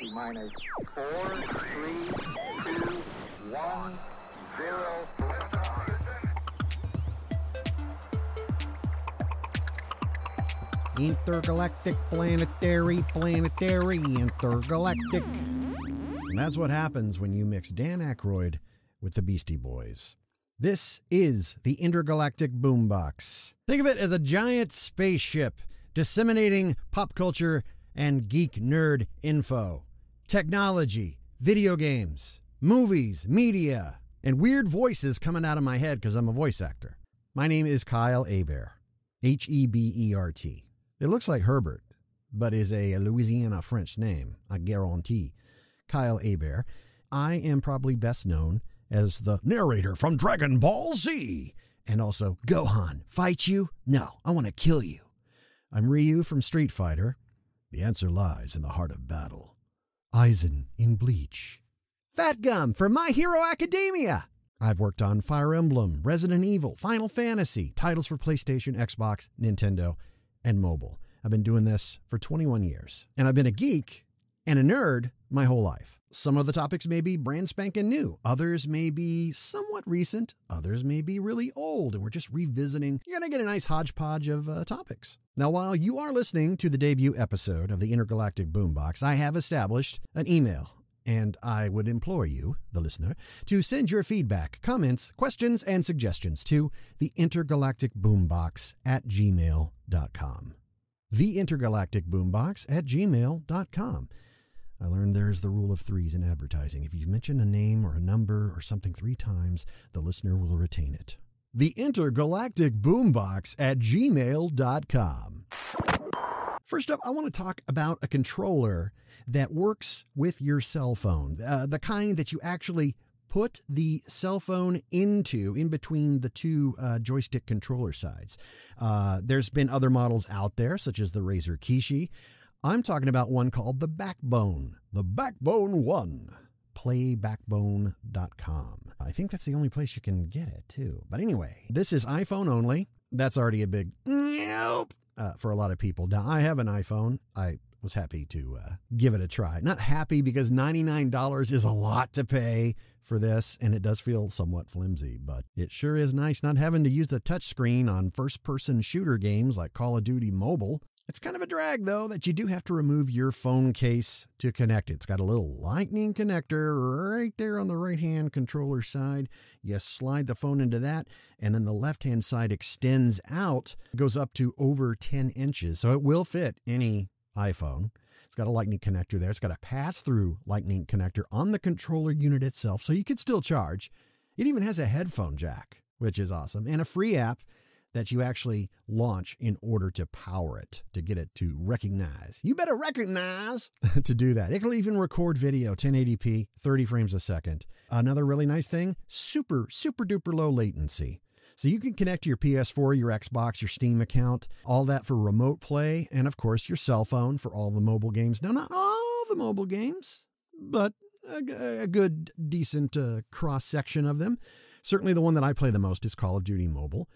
T 0. Intergalactic, planetary, planetary, intergalactic. And that's what happens when you mix Dan Aykroyd with the Beastie Boys. This is the Intergalactic Boombox. Think of it as a giant spaceship disseminating pop culture and geek nerd info technology, video games, movies, media, and weird voices coming out of my head because I'm a voice actor. My name is Kyle Hebert, H E B E R T. It looks like Herbert, but is a Louisiana French name, I guarantee. Kyle Aber. I am probably best known as the narrator from Dragon Ball Z and also Gohan, fight you? No, I want to kill you. I'm Ryu from Street Fighter. The answer lies in the heart of battle. Eisen in Bleach. Fat Gum from My Hero Academia! I've worked on Fire Emblem, Resident Evil, Final Fantasy, titles for PlayStation, Xbox, Nintendo, and mobile. I've been doing this for 21 years. And I've been a geek and a nerd my whole life. Some of the topics may be brand spanking new, others may be somewhat recent, others may be really old, and we're just revisiting. You're going to get a nice hodgepodge of uh, topics. Now, while you are listening to the debut episode of the Intergalactic Boombox, I have established an email and I would implore you, the listener, to send your feedback, comments, questions, and suggestions to the intergalactic boombox at gmail.com. The intergalactic boombox at gmail.com. I learned there is the rule of threes in advertising. If you mention a name or a number or something three times, the listener will retain it. The Intergalactic Boombox at gmail.com. First up, I want to talk about a controller that works with your cell phone, uh, the kind that you actually put the cell phone into in between the two uh, joystick controller sides. Uh, there's been other models out there, such as the Razer Kishi, I'm talking about one called the Backbone, the Backbone One. Playbackbone.com. I think that's the only place you can get it too. But anyway, this is iPhone only. That's already a big nope uh, for a lot of people. Now, I have an iPhone. I was happy to uh, give it a try. Not happy because $99 is a lot to pay for this, and it does feel somewhat flimsy, but it sure is nice not having to use the touchscreen on first person shooter games like Call of Duty Mobile. It's kind of a drag though that you do have to remove your phone case to connect it. It's got a little lightning connector right there on the right hand controller side. You slide the phone into that and then the left hand side extends out, goes up to over 10 inches. So it will fit any iPhone. It's got a lightning connector there. It's got a pass through lightning connector on the controller unit itself so you could still charge. It even has a headphone jack, which is awesome, and a free app that you actually launch in order to power it, to get it to recognize. You better recognize to do that. It can even record video 1080p, 30 frames a second. Another really nice thing super, super duper low latency. So you can connect to your PS4, your Xbox, your Steam account, all that for remote play, and of course your cell phone for all the mobile games. Now, not all the mobile games, but a, good, decent uh, cross section of them. Certainly, the one that I play the most is Call of Duty Mobile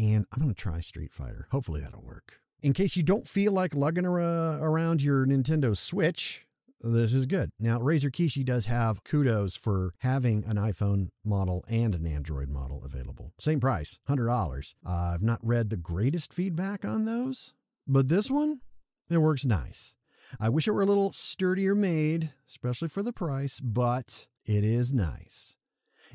and I'm going to try Street Fighter. Hopefully that'll work. In case you don't feel like lugging around your Nintendo Switch, this is good. Now, Razor Kishi does have kudos for having an iPhone model and an Android model available. Same price, $100. Uh, I've not read the greatest feedback on those, but this one, it works nice. I wish it were a little sturdier made, especially for the price, but it is nice.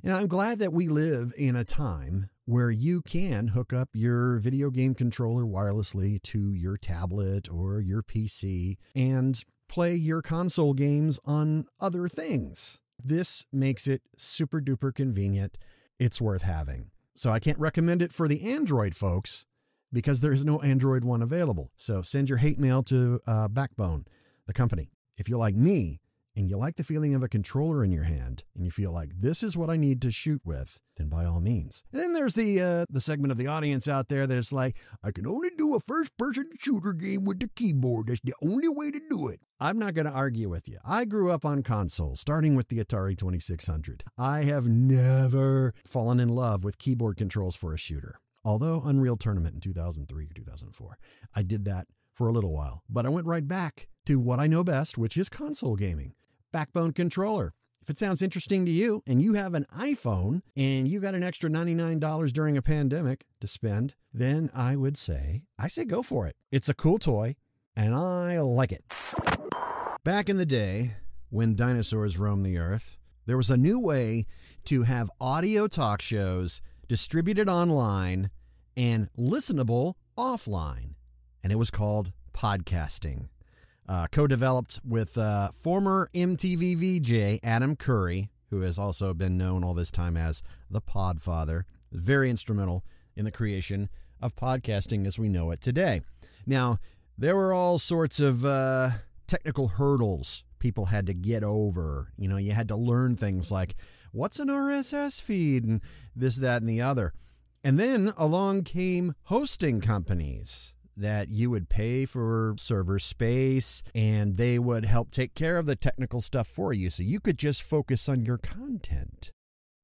And I'm glad that we live in a time where you can hook up your video game controller wirelessly to your tablet or your PC and play your console games on other things. This makes it super duper convenient. It's worth having. So I can't recommend it for the Android folks because there is no Android one available. So send your hate mail to uh, Backbone, the company. If you're like me, and you like the feeling of a controller in your hand and you feel like this is what I need to shoot with, then by all means. And then there's the uh, the segment of the audience out there that's like, I can only do a first person shooter game with the keyboard. That's the only way to do it. I'm not going to argue with you. I grew up on consoles, starting with the Atari 2600. I have never fallen in love with keyboard controls for a shooter. Although Unreal Tournament in 2003 or 2004, I did that for a little while, but I went right back to what I know best, which is console gaming backbone controller. If it sounds interesting to you and you have an iPhone and you got an extra $99 during a pandemic to spend, then I would say, I say go for it. It's a cool toy and I like it. Back in the day when dinosaurs roamed the earth, there was a new way to have audio talk shows distributed online and listenable offline, and it was called podcasting uh, co developed with uh, former MTV VJ Adam Curry, who has also been known all this time as the Podfather. Very instrumental in the creation of podcasting as we know it today. Now, there were all sorts of uh, technical hurdles people had to get over. You know, you had to learn things like what's an RSS feed and this, that, and the other. And then along came hosting companies that you would pay for server space and they would help take care of the technical stuff for you. So you could just focus on your content.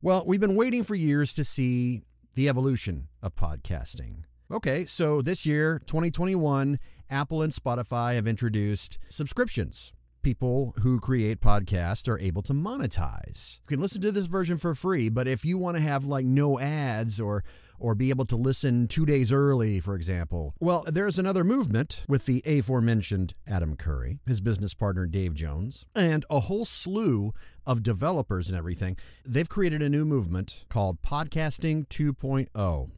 Well, we've been waiting for years to see the evolution of podcasting. Okay, so this year, 2021, Apple and Spotify have introduced subscriptions. People who create podcasts are able to monetize. You can listen to this version for free, but if you want to have like no ads or or be able to listen two days early, for example. Well, there's another movement with the aforementioned Adam Curry, his business partner Dave Jones, and a whole slew of developers and everything. They've created a new movement called Podcasting 2.0.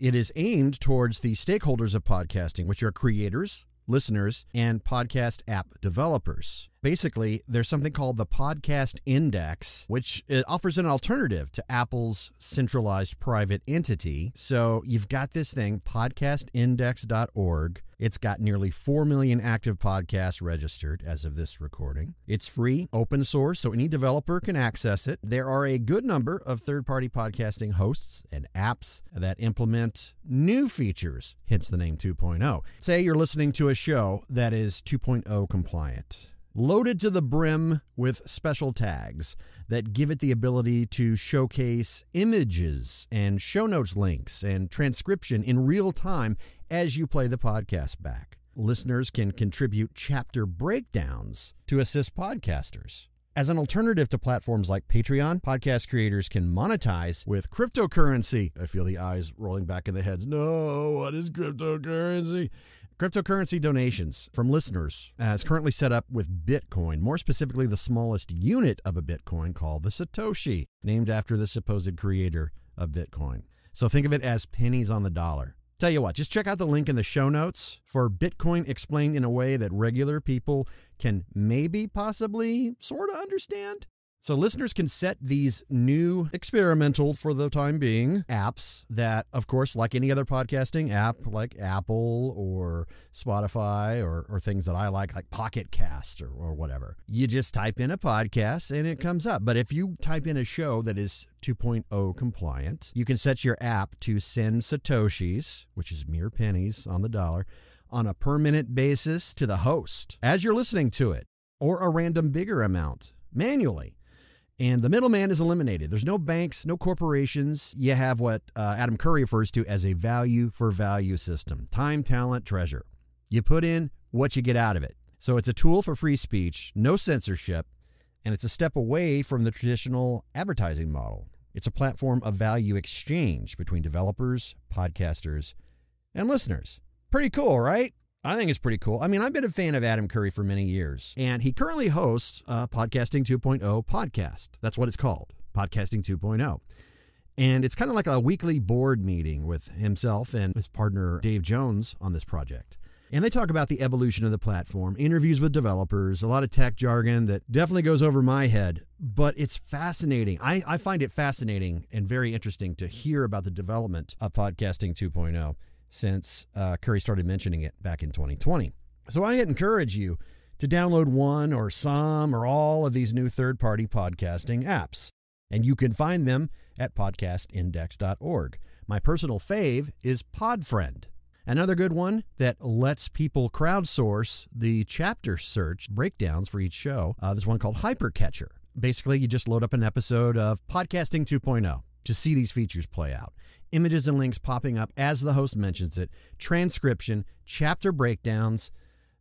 It is aimed towards the stakeholders of podcasting, which are creators, listeners, and podcast app developers basically there's something called the podcast index which offers an alternative to apple's centralized private entity so you've got this thing podcastindex.org it's got nearly 4 million active podcasts registered as of this recording. It's free, open source, so any developer can access it. There are a good number of third party podcasting hosts and apps that implement new features, hence the name 2.0. Say you're listening to a show that is 2.0 compliant loaded to the brim with special tags that give it the ability to showcase images and show notes links and transcription in real time as you play the podcast back. Listeners can contribute chapter breakdowns to assist podcasters. As an alternative to platforms like Patreon, podcast creators can monetize with cryptocurrency. I feel the eyes rolling back in the heads. No, what is cryptocurrency? Cryptocurrency donations from listeners as uh, currently set up with Bitcoin, more specifically, the smallest unit of a Bitcoin called the Satoshi, named after the supposed creator of Bitcoin. So think of it as pennies on the dollar. Tell you what, just check out the link in the show notes for Bitcoin explained in a way that regular people can maybe, possibly, sort of understand. So listeners can set these new experimental for the time being apps that of course like any other podcasting app like Apple or Spotify or, or things that I like like Pocket Cast or, or whatever. You just type in a podcast and it comes up. But if you type in a show that is 2.0 compliant, you can set your app to send satoshis, which is mere pennies on the dollar, on a per minute basis to the host as you're listening to it or a random bigger amount manually and the middleman is eliminated. There's no banks, no corporations. You have what uh, Adam Curry refers to as a value for value system time, talent, treasure. You put in what you get out of it. So it's a tool for free speech, no censorship, and it's a step away from the traditional advertising model. It's a platform of value exchange between developers, podcasters, and listeners. Pretty cool, right? I think it's pretty cool. I mean, I've been a fan of Adam Curry for many years, and he currently hosts a Podcasting 2.0 podcast. That's what it's called, Podcasting 2.0. And it's kind of like a weekly board meeting with himself and his partner, Dave Jones, on this project. And they talk about the evolution of the platform, interviews with developers, a lot of tech jargon that definitely goes over my head, but it's fascinating. I, I find it fascinating and very interesting to hear about the development of Podcasting 2.0 since uh, Curry started mentioning it back in 2020. So I encourage you to download one or some or all of these new third party podcasting apps, and you can find them at podcastindex.org. My personal fave is Podfriend. Another good one that lets people crowdsource the chapter search breakdowns for each show. Uh, there's one called Hypercatcher. Basically, you just load up an episode of Podcasting 2.0 to see these features play out. Images and links popping up as the host mentions it, transcription, chapter breakdowns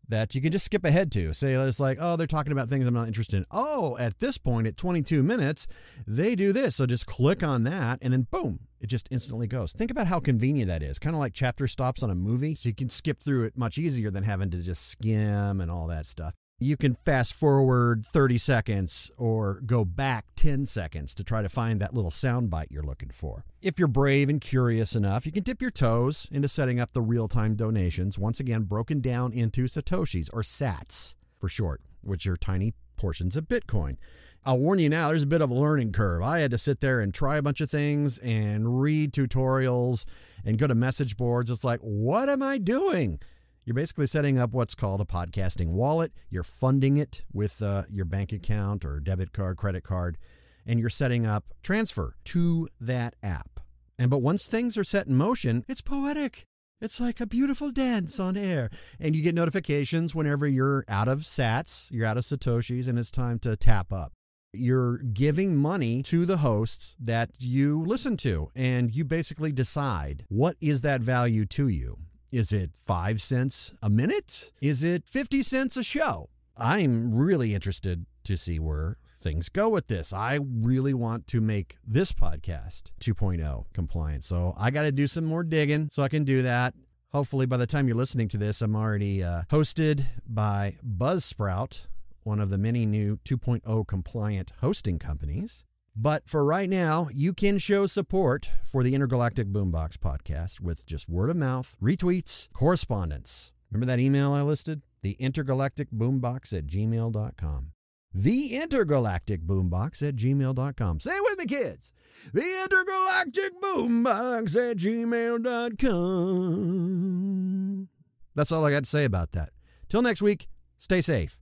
that you can just skip ahead to. Say it's like, oh, they're talking about things I'm not interested in. Oh, at this point at 22 minutes, they do this. So just click on that and then boom, it just instantly goes. Think about how convenient that is. Kind of like chapter stops on a movie, so you can skip through it much easier than having to just skim and all that stuff you can fast forward 30 seconds or go back 10 seconds to try to find that little sound bite you're looking for. If you're brave and curious enough, you can dip your toes into setting up the real time donations, once again broken down into Satoshis or sats for short, which are tiny portions of Bitcoin. I'll warn you now, there's a bit of a learning curve. I had to sit there and try a bunch of things and read tutorials and go to message boards. It's like, what am I doing? You're basically setting up what's called a podcasting wallet. You're funding it with uh, your bank account or debit card, credit card, and you're setting up transfer to that app. And but once things are set in motion, it's poetic. It's like a beautiful dance on air. And you get notifications whenever you're out of sats, you're out of Satoshis, and it's time to tap up. You're giving money to the hosts that you listen to, and you basically decide what is that value to you. Is it five cents a minute? Is it 50 cents a show? I'm really interested to see where things go with this. I really want to make this podcast 2.0 compliant. So I got to do some more digging so I can do that. Hopefully, by the time you're listening to this, I'm already uh, hosted by Buzzsprout, one of the many new 2.0 compliant hosting companies. But for right now, you can show support for the Intergalactic Boombox podcast with just word of mouth, retweets, correspondence. Remember that email I listed? The intergalactic boombox at gmail.com. The intergalactic boombox at gmail.com. Say it with me, kids. The intergalactic boombox at gmail.com. That's all I got to say about that. Till next week, stay safe.